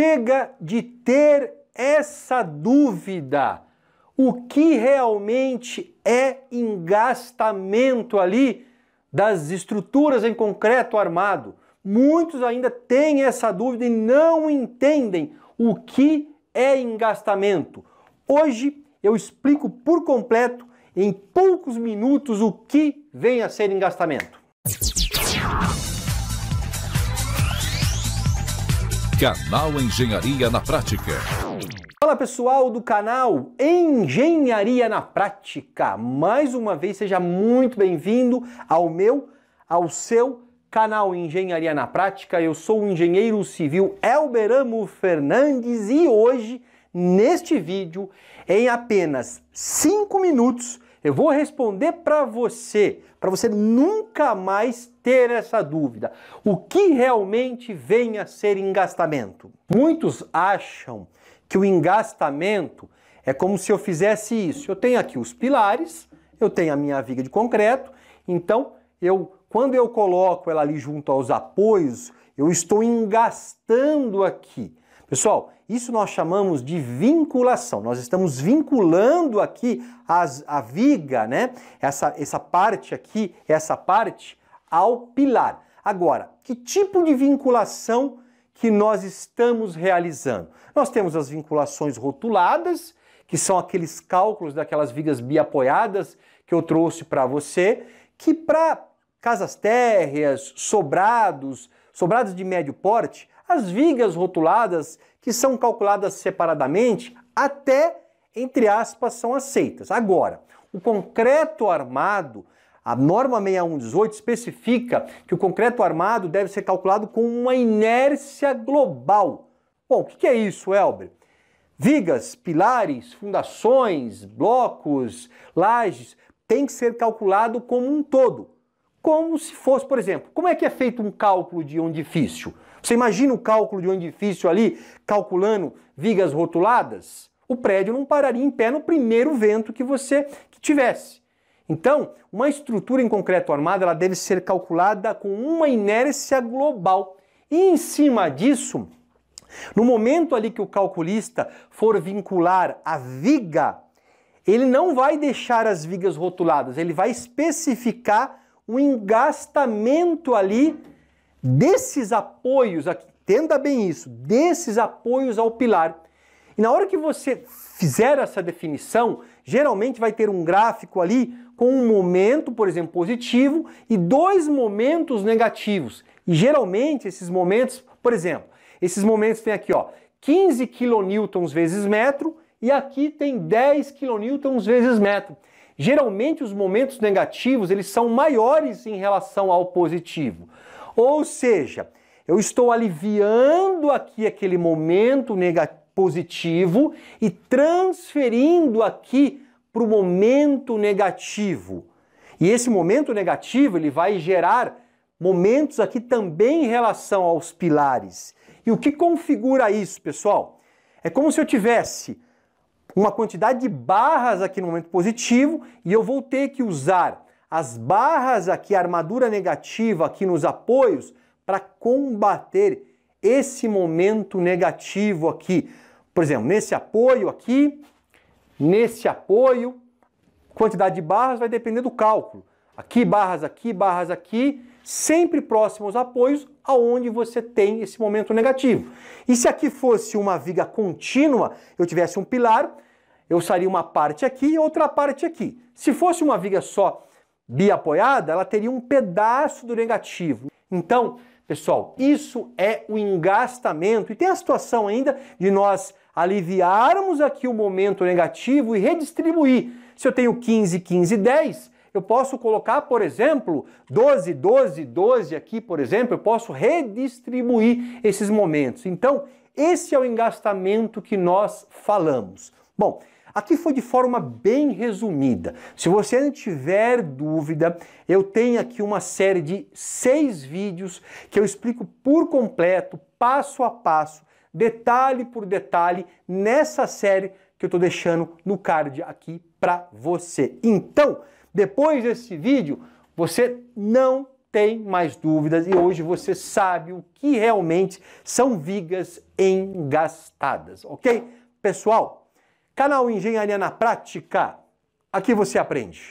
Chega de ter essa dúvida. O que realmente é engastamento ali das estruturas em concreto armado? Muitos ainda têm essa dúvida e não entendem o que é engastamento. Hoje eu explico por completo, em poucos minutos, o que vem a ser engastamento. Canal Engenharia na Prática. Fala pessoal do canal Engenharia na Prática. Mais uma vez seja muito bem-vindo ao meu, ao seu canal Engenharia na Prática. Eu sou o engenheiro civil Elberamo Fernandes e hoje, neste vídeo, em apenas 5 minutos, eu vou responder para você, para você nunca mais ter essa dúvida. O que realmente vem a ser engastamento? Muitos acham que o engastamento é como se eu fizesse isso. Eu tenho aqui os pilares, eu tenho a minha viga de concreto, então eu quando eu coloco ela ali junto aos apoios, eu estou engastando aqui. Pessoal, isso nós chamamos de vinculação. Nós estamos vinculando aqui as, a viga, né? Essa, essa parte aqui, essa parte, ao pilar. Agora, que tipo de vinculação que nós estamos realizando? Nós temos as vinculações rotuladas, que são aqueles cálculos daquelas vigas biapoiadas que eu trouxe para você, que para casas térreas, sobrados, sobrados de médio porte, as vigas rotuladas, que são calculadas separadamente, até, entre aspas, são aceitas. Agora, o concreto armado, a norma 6118 especifica que o concreto armado deve ser calculado com uma inércia global. Bom, o que é isso, Elber? Vigas, pilares, fundações, blocos, lajes, tem que ser calculado como um todo como se fosse, por exemplo, como é que é feito um cálculo de ondifício? Você imagina o cálculo de ondifício ali, calculando vigas rotuladas? O prédio não pararia em pé no primeiro vento que você que tivesse. Então, uma estrutura em concreto armado ela deve ser calculada com uma inércia global. E em cima disso, no momento ali que o calculista for vincular a viga, ele não vai deixar as vigas rotuladas, ele vai especificar o engastamento ali desses apoios, aqui, entenda bem isso, desses apoios ao pilar. E na hora que você fizer essa definição, geralmente vai ter um gráfico ali com um momento, por exemplo, positivo e dois momentos negativos. E geralmente esses momentos, por exemplo, esses momentos tem aqui, ó, 15 kN vezes metro e aqui tem 10 kN vezes metro. Geralmente os momentos negativos, eles são maiores em relação ao positivo. Ou seja, eu estou aliviando aqui aquele momento positivo e transferindo aqui para o momento negativo. E esse momento negativo ele vai gerar momentos aqui também em relação aos pilares. E o que configura isso, pessoal? É como se eu tivesse uma quantidade de barras aqui no momento positivo e eu vou ter que usar as barras aqui, a armadura negativa aqui nos apoios para combater esse momento negativo aqui. Por exemplo, nesse apoio aqui, nesse apoio, quantidade de barras vai depender do cálculo. Aqui barras aqui, barras aqui, sempre próximo aos apoios, aonde você tem esse momento negativo. E se aqui fosse uma viga contínua, eu tivesse um pilar, eu usaria uma parte aqui e outra parte aqui. Se fosse uma viga só biapoiada, ela teria um pedaço do negativo. Então, pessoal, isso é o engastamento. E tem a situação ainda de nós aliviarmos aqui o momento negativo e redistribuir. Se eu tenho 15, 15, 10, eu posso colocar, por exemplo, 12, 12, 12 aqui, por exemplo, eu posso redistribuir esses momentos. Então, esse é o engastamento que nós falamos. Bom, Aqui foi de forma bem resumida. Se você não tiver dúvida, eu tenho aqui uma série de seis vídeos que eu explico por completo, passo a passo, detalhe por detalhe, nessa série que eu estou deixando no card aqui para você. Então, depois desse vídeo, você não tem mais dúvidas e hoje você sabe o que realmente são vigas engastadas, ok? Pessoal, canal Engenharia na Prática, aqui você aprende.